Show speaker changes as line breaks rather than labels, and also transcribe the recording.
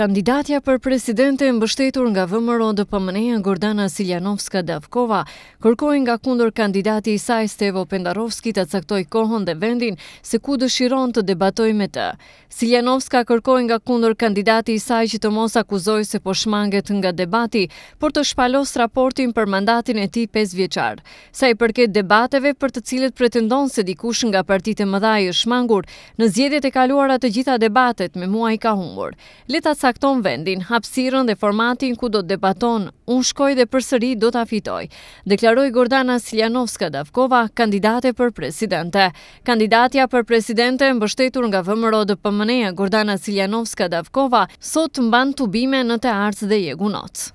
Kandidatja për presidente e mbështetur nga VMRO dhe pëmëneja Gordana Siljanovska Davkova kërkoj nga kundur kandidati i saj Stevo Pendarovski të caktoj kohën dhe vendin se ku dëshiron të debatoj me të. Siljanovska kërkoj nga kundur kandidati i saj që të mos akuzoj se po shmanget nga debati, por të shpalos raportin për mandatin e ti 5 vjeqar. Sa i përket debateve për të cilet pretendon se dikush nga partite mëdhaj e shmangur, në zjedjet e kaluara të gjitha debatet me muaj ka humbur. Leta cakton vendin, hapsirën dhe formatin ku do të debaton, unë shkoj dhe përsëri do të afitoj, deklaroj Gordana Siljanovska Davkova, kandidate për presidente. Kandidatja për presidente mbështetur nga vëmëro dhe pëmëneja Gordana Siljanovska Davkova, sot mban të bime në të arcë dhe jegunot.